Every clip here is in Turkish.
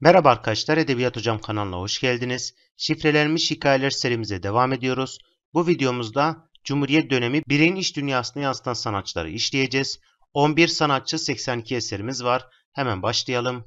Merhaba arkadaşlar, Edebiyat Hocam kanalına hoş geldiniz. Şifrelenmiş hikayeler serimize devam ediyoruz. Bu videomuzda Cumhuriyet dönemi bireyin iş dünyasını yansıtan sanatçıları işleyeceğiz. 11 sanatçı 82 eserimiz var. Hemen başlayalım.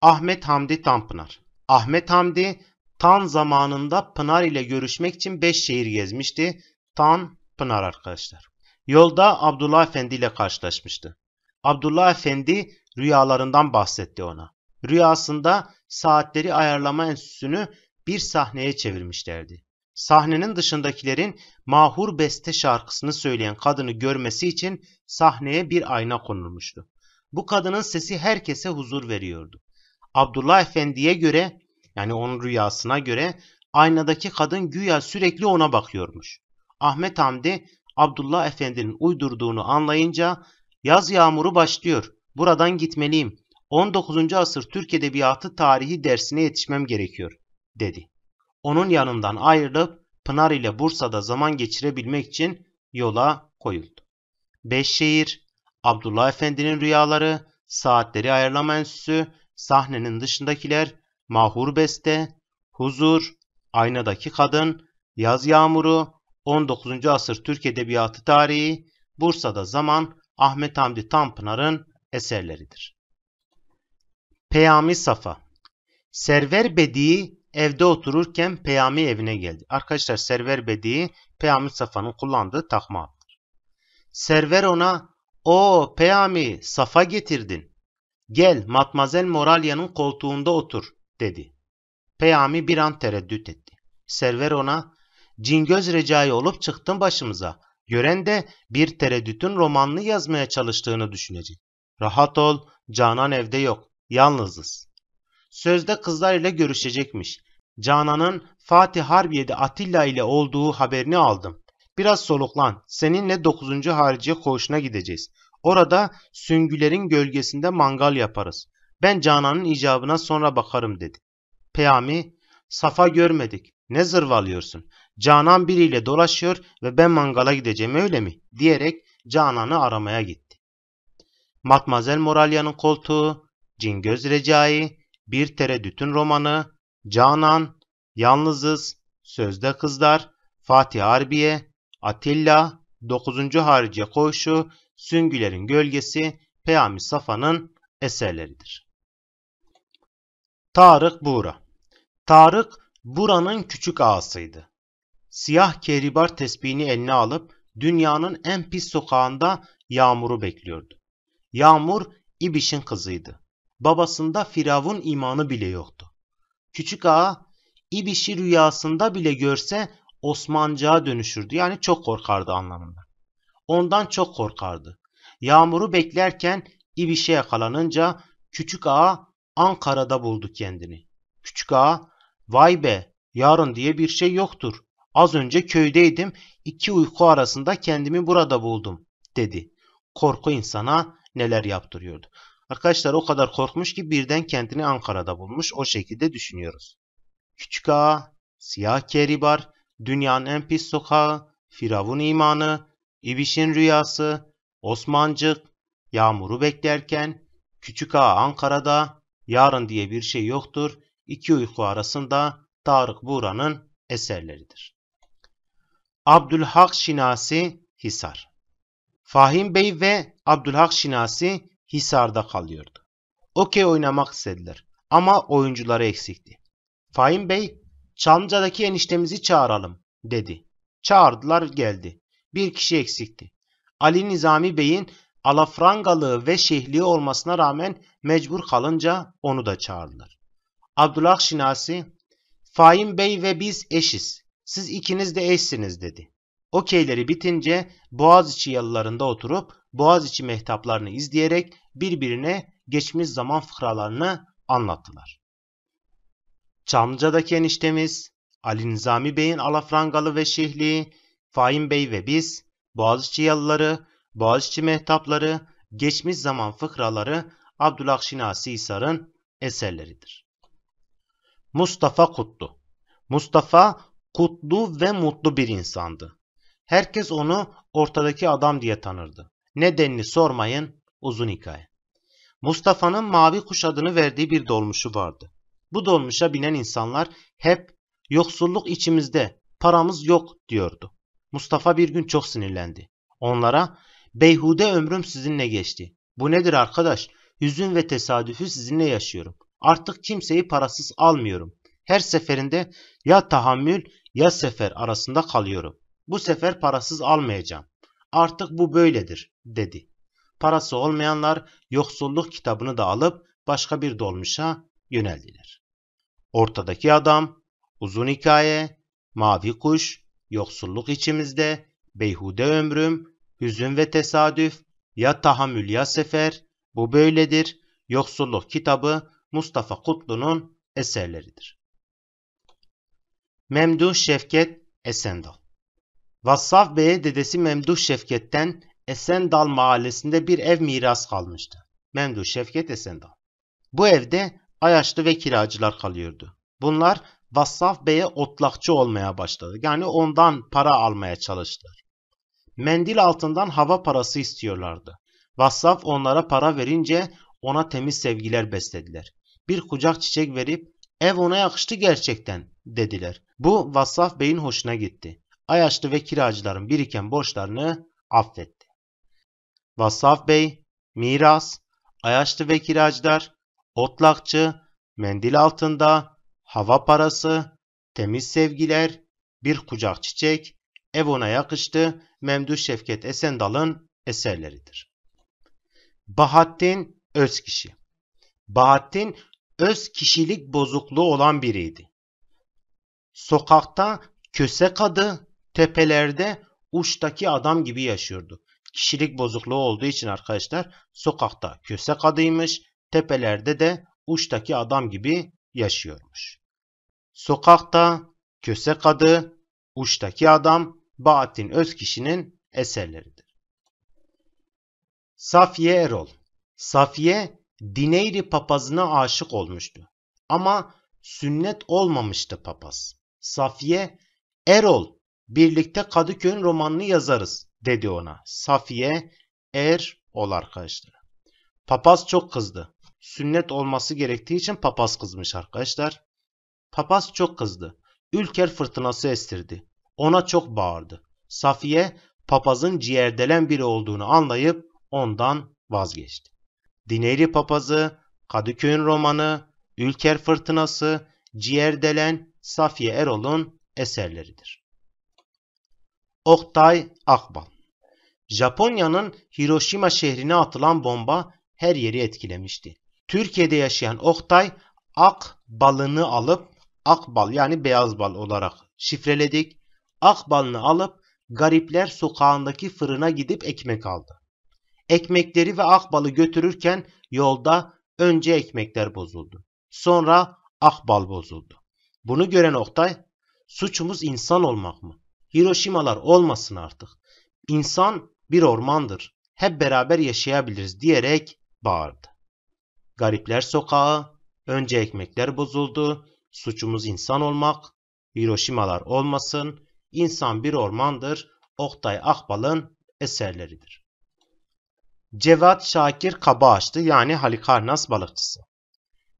Ahmet Hamdi Tanpınar Ahmet Hamdi, Tan zamanında Pınar ile görüşmek için 5 şehir gezmişti. Tan, Pınar arkadaşlar. Yolda Abdullah Efendi ile karşılaşmıştı. Abdullah Efendi rüyalarından bahsetti ona. Rüyasında saatleri ayarlama enstitüsünü bir sahneye çevirmişlerdi. Sahnenin dışındakilerin mahur beste şarkısını söyleyen kadını görmesi için sahneye bir ayna konulmuştu. Bu kadının sesi herkese huzur veriyordu. Abdullah Efendi'ye göre yani onun rüyasına göre aynadaki kadın güya sürekli ona bakıyormuş. Ahmet Hamdi Abdullah Efendi'nin uydurduğunu anlayınca yaz yağmuru başlıyor buradan gitmeliyim 19. asır Türk Edebiyatı tarihi dersine yetişmem gerekiyor, dedi. Onun yanından ayrılıp Pınar ile Bursa'da zaman geçirebilmek için yola koyuldu. Beşşehir, Abdullah Efendi'nin rüyaları, Saatleri Ayarlama Enstitüsü, Sahnenin Dışındakiler, Mahur Beste, Huzur, Aynadaki Kadın, Yaz Yağmuru, 19. asır Türk Edebiyatı Tarihi, Bursa'da Zaman, Ahmet Hamdi Tanpınar'ın eserleridir. Peyami Safa Server Bedi'yi evde otururken Peyami evine geldi. Arkadaşlar Server Bedi'yi Peyami Safa'nın kullandığı takma addır. Server ona o Peyami Safa getirdin. Gel Matmazel Moralya'nın koltuğunda otur dedi. Peyami bir an tereddüt etti. Server ona cingöz recai olup çıktın başımıza. Gören de bir tereddütün romanını yazmaya çalıştığını düşünecek. Rahat ol, Canan evde yok. Yalnızız. Sözde kızlar ile görüşecekmiş. Canan'ın Fatih Harbiye'de Atilla ile olduğu haberini aldım. Biraz soluklan. Seninle 9. hariciye koğuşuna gideceğiz. Orada süngülerin gölgesinde mangal yaparız. Ben Canan'ın icabına sonra bakarım dedi. Peyami, safa görmedik. Ne zırvalıyorsun? Canan biriyle dolaşıyor ve ben mangala gideceğim öyle mi? Diyerek Canan'ı aramaya gitti. Matmazel Moralya'nın koltuğu, Cingöz Recai, Bir Tereddüt'ün romanı, Canan, Yalnızız, Sözde Kızlar, Fatih Harbiye, Atilla, 9. Harice Koşu, Süngülerin Gölgesi, Peyami Safa'nın eserleridir. Tarık Buğra Tarık, Bura'nın küçük ağasıydı. Siyah keribar tesbihini eline alıp dünyanın en pis sokağında Yağmur'u bekliyordu. Yağmur, İbiş'in kızıydı babasında Firavun imanı bile yoktu. Küçük ağa İbiş'i rüyasında bile görse Osmancığa dönüşürdü. Yani çok korkardı anlamında. Ondan çok korkardı. Yağmuru beklerken İbiş'e yakalanınca küçük ağa Ankara'da buldu kendini. Küçük ağa vay be yarın diye bir şey yoktur. Az önce köydeydim iki uyku arasında kendimi burada buldum dedi. Korku insana neler yaptırıyordu. Arkadaşlar o kadar korkmuş ki birden kendini Ankara'da bulmuş. O şekilde düşünüyoruz. Küçük A, Siyah Keribar, Dünyanın En Pis Sokağı, Firavun İmanı, İbiş'in Rüyası, Osmancık, Yağmuru Beklerken, Küçük A Ankara'da, Yarın diye bir şey yoktur, İki uyku arasında Tarık Buğra'nın eserleridir. Abdülhak Şinasi Hisar Fahim Bey ve Abdülhak Şinasi Hisar'da kalıyordu. Okey oynamak istediler ama oyuncuları eksikti. Fahin Bey, Çamca'daki eniştemizi çağıralım dedi. Çağırdılar geldi. Bir kişi eksikti. Ali Nizami Bey'in alafrangalı ve şehliği olmasına rağmen mecbur kalınca onu da çağırdılar. Abdullah Şinasi, Fahin Bey ve biz eşiz. Siz ikiniz de eşsiniz dedi. Okeyleri bitince Boğaziçi yalılarında oturup Boğaziçi mehtaplarını izleyerek birbirine geçmiş zaman fıkralarını anlattılar. Çamlıca'daki eniştemiz, Ali Nizami Bey'in alafrangalı ve şihli, Faim Bey ve biz, Boğaziçi yalıları, Boğaziçi mehtapları, geçmiş zaman fıkraları Abdullah Şinasi Hisar'ın eserleridir. Mustafa Kutlu Mustafa kutlu ve mutlu bir insandı. Herkes onu ortadaki adam diye tanırdı. Nedenini sormayın uzun hikaye. Mustafa'nın mavi kuş adını verdiği bir dolmuşu vardı. Bu dolmuşa binen insanlar hep yoksulluk içimizde paramız yok diyordu. Mustafa bir gün çok sinirlendi. Onlara beyhude ömrüm sizinle geçti. Bu nedir arkadaş? Hüzün ve tesadüfü sizinle yaşıyorum. Artık kimseyi parasız almıyorum. Her seferinde ya tahammül ya sefer arasında kalıyorum. Bu sefer parasız almayacağım artık bu böyledir dedi. Parası olmayanlar yoksulluk kitabını da alıp başka bir dolmuşa yöneldiler. Ortadaki adam, uzun hikaye, mavi kuş, yoksulluk içimizde, beyhude ömrüm, hüzün ve tesadüf, ya tahammül ya sefer, bu böyledir, yoksulluk kitabı Mustafa Kutlu'nun eserleridir. Memduh Şevket Esendal Vassaf Bey'e dedesi Memduh Şevket'ten Esendal mahallesinde bir ev miras kalmıştı. Memduh Şevket Esendal. Bu evde Ayaşlı ve kiracılar kalıyordu. Bunlar Vassaf Bey'e otlakçı olmaya başladı. Yani ondan para almaya çalıştılar. Mendil altından hava parası istiyorlardı. Vassaf onlara para verince ona temiz sevgiler beslediler. Bir kucak çiçek verip ev ona yakıştı gerçekten dediler. Bu Vassaf Bey'in hoşuna gitti. Ayaşlı ve kiracıların biriken borçlarını affetti. Vassaf Bey, miras, Ayaşlı ve kiracılar, otlakçı, mendil altında, hava parası, temiz sevgiler, bir kucak çiçek, ev ona yakıştı, Memduh Şevket Esendal'ın eserleridir. Bahattin Özkişi Bahattin öz kişilik bozukluğu olan biriydi. Sokakta köse kadı, tepelerde uçtaki adam gibi yaşıyordu. Kişilik bozukluğu olduğu için arkadaşlar sokakta köse kadıymış, tepelerde de uçtaki adam gibi yaşıyormuş. Sokakta köse kadı, uçtaki adam Bahattin Özkişi'nin eserleridir. Safiye Erol Safiye Dineyri papazına aşık olmuştu. Ama sünnet olmamıştı papaz. Safiye Erol birlikte Kadıköy'ün romanını yazarız dedi ona. Safiye er ol arkadaşlar. Papaz çok kızdı. Sünnet olması gerektiği için papaz kızmış arkadaşlar. Papaz çok kızdı. Ülker fırtınası estirdi. Ona çok bağırdı. Safiye papazın ciğerdelen biri olduğunu anlayıp ondan vazgeçti. Dineri papazı, Kadıköy'ün romanı, Ülker fırtınası, ciğerdelen Safiye Erol'un eserleridir. Oktay Akbal Japonya'nın Hiroşima şehrine atılan bomba her yeri etkilemişti. Türkiye'de yaşayan Oktay ak balını alıp Akbal yani beyaz bal olarak şifreledik. Akbal'ını alıp garipler sokağındaki fırına gidip ekmek aldı. Ekmekleri ve akbalı götürürken yolda önce ekmekler bozuldu. Sonra akbal bozuldu. Bunu gören Oktay, suçumuz insan olmak mı? Hiroşimalar olmasın artık. İnsan bir ormandır. Hep beraber yaşayabiliriz diyerek bağırdı. Garipler sokağı, önce ekmekler bozuldu, suçumuz insan olmak, Hiroşimalar olmasın, insan bir ormandır, Oktay Akbal'ın eserleridir. Cevat Şakir Kaba Ağaçlı yani Halikarnas balıkçısı.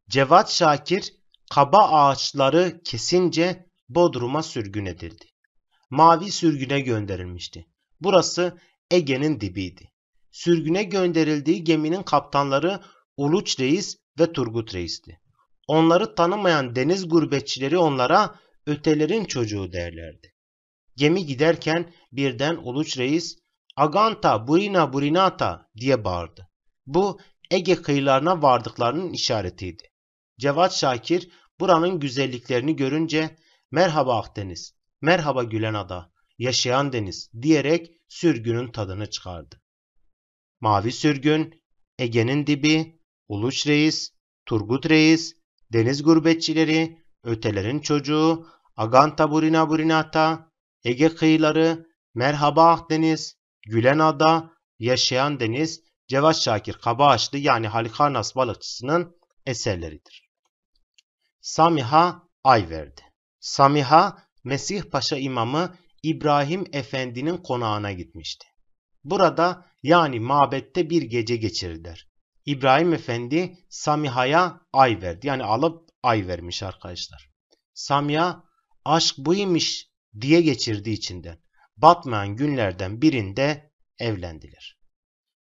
Cevat Şakir kaba ağaçları kesince Bodrum'a sürgün edildi mavi sürgüne gönderilmişti. Burası Ege'nin dibiydi. Sürgüne gönderildiği geminin kaptanları Uluç Reis ve Turgut Reis'ti. Onları tanımayan deniz gurbetçileri onlara ötelerin çocuğu derlerdi. Gemi giderken birden Uluç Reis Aganta Burina Burinata diye bağırdı. Bu Ege kıyılarına vardıklarının işaretiydi. Cevat Şakir buranın güzelliklerini görünce merhaba Akdeniz merhaba gülen ada, yaşayan deniz diyerek sürgünün tadını çıkardı. Mavi sürgün, Ege'nin dibi, Uluç Reis, Turgut Reis, deniz gurbetçileri, ötelerin çocuğu, Aganta Burina Burinata, Ege kıyıları, Merhaba Akdeniz, Gülen Ada, Yaşayan Deniz, Cevat Şakir Kabahaçlı yani Halikarnas balıkçısının eserleridir. Samiha ay verdi. Samiha Mesih Paşa imamı İbrahim Efendi'nin konağına gitmişti. Burada yani mabette bir gece geçirdiler. İbrahim Efendi Samiha'ya ay verdi. Yani alıp ay vermiş arkadaşlar. Samiha aşk buymuş diye geçirdiği içinden. Batmayan günlerden birinde evlendiler.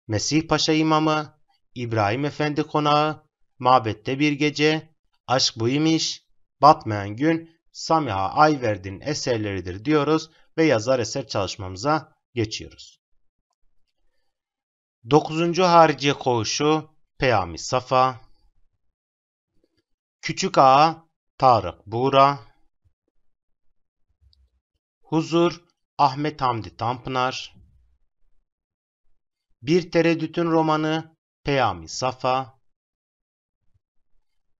Mesih Paşa imamı, İbrahim Efendi konağı, mabette bir gece, aşk buymuş, batmayan gün Samiha Ayverdin eserleridir diyoruz ve yazar eser çalışmamıza geçiyoruz. 9. Harici Koğuşu Peyami Safa Küçük Ağa Tarık Buğra Huzur Ahmet Hamdi Tanpınar Bir Tereddüt'ün romanı Peyami Safa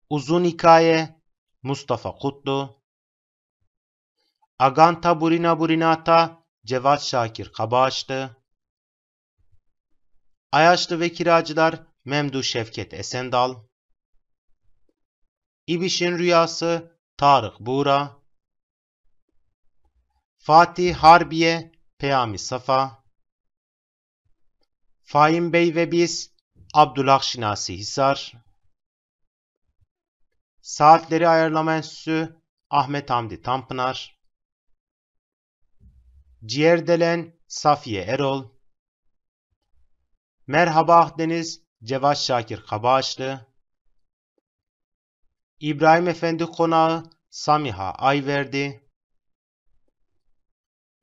Uzun Hikaye Mustafa Kutlu Aganta burina burinata Cevat Şakir Kabaşlı Ayaşlı ve Kiracılar Memdu Şevket Esendal İbiş'in Rüyası Tarık Buğra Fatih Harbiye Peyami Safa Faim Bey ve Biz Abdullah Şinasi Hisar Saatleri Ayarlama Enstitüsü Ahmet Hamdi Tanpınar Ciğerdelen Safiye Erol Merhaba Deniz Cevat Şakir Kabaşlı İbrahim Efendi Konağı Samiha Ayverdi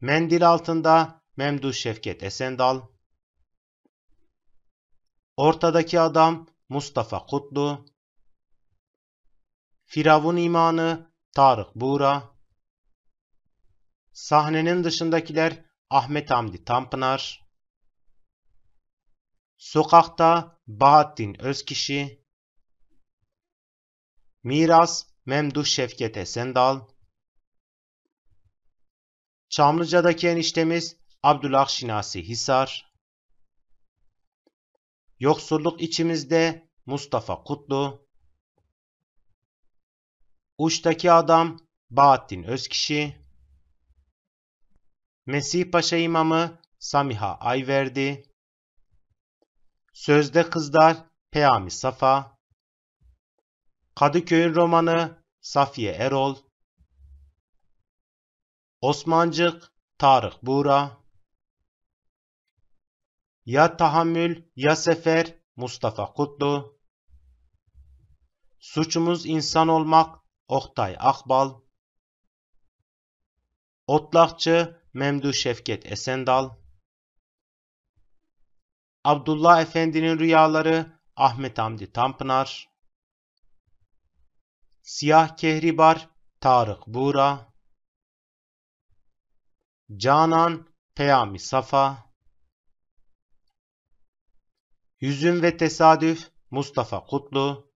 Mendil Altında Memduh Şevket Esendal Ortadaki Adam Mustafa Kutlu Firavun İmanı Tarık Buğra Sahnenin dışındakiler Ahmet Hamdi Tanpınar, Sokakta Bahattin Özkişi, Miras Memduh Şevket Esendal, Çamlıca'daki eniştemiz Abdullah Şinasi Hisar, Yoksulluk içimizde Mustafa Kutlu, Uçtaki Adam Bahattin Özkişi, Mesih Paşa İmamı Samiha Ayverdi, Sözde Kızlar Peyami Safa, Kadıköy'ün romanı Safiye Erol, Osmancık Tarık Buğra, Ya Tahammül Ya Sefer Mustafa Kutlu, Suçumuz insan olmak Oktay Akbal, Otlakçı Memdu Şevket Esendal Abdullah Efendi'nin rüyaları Ahmet Hamdi Tanpınar Siyah Kehribar Tarık Buğra Canan Peyami Safa Hüzün ve Tesadüf Mustafa Kutlu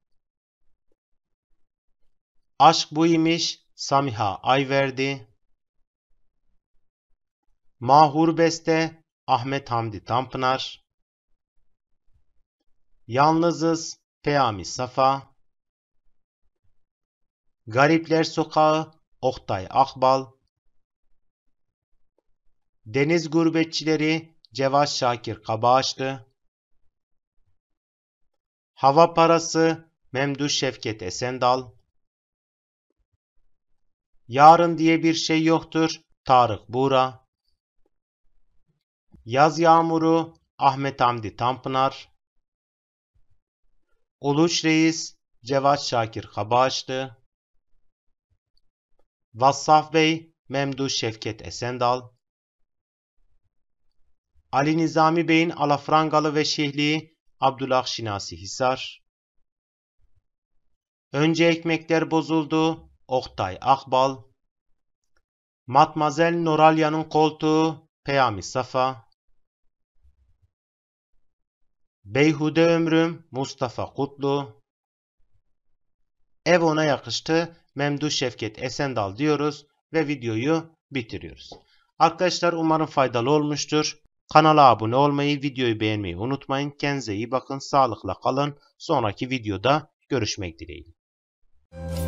Aşk Bu imiş Samiha Ayverdi Mahur Beste, Ahmet Hamdi Tanpınar, Yalnızız, Peyami Safa, Garipler Sokağı, Oktay Akbal, Deniz Gurbetçileri, Cevat Şakir Kabaşlı, Hava Parası, Memduh Şevket Esendal, Yarın diye bir şey yoktur, Tarık Buğra, Yaz Yağmuru Ahmet Hamdi Tanpınar Uluç Reis Cevat Şakir Kabaçlı Vassaf Bey Memduh Şevket Esendal Ali Nizami Bey'in Alafrangalı ve Şehliği Abdullah Şinasi Hisar Önce Ekmekler Bozuldu Oktay Akbal Matmazel Noralya'nın Koltuğu Peyami Safa Beyhude ömrüm Mustafa Kutlu. Ev ona yakıştı. Memdu Şevket Esendal diyoruz ve videoyu bitiriyoruz. Arkadaşlar umarım faydalı olmuştur. Kanala abone olmayı, videoyu beğenmeyi unutmayın. Kendinize iyi bakın, sağlıkla kalın. Sonraki videoda görüşmek dileğiyle.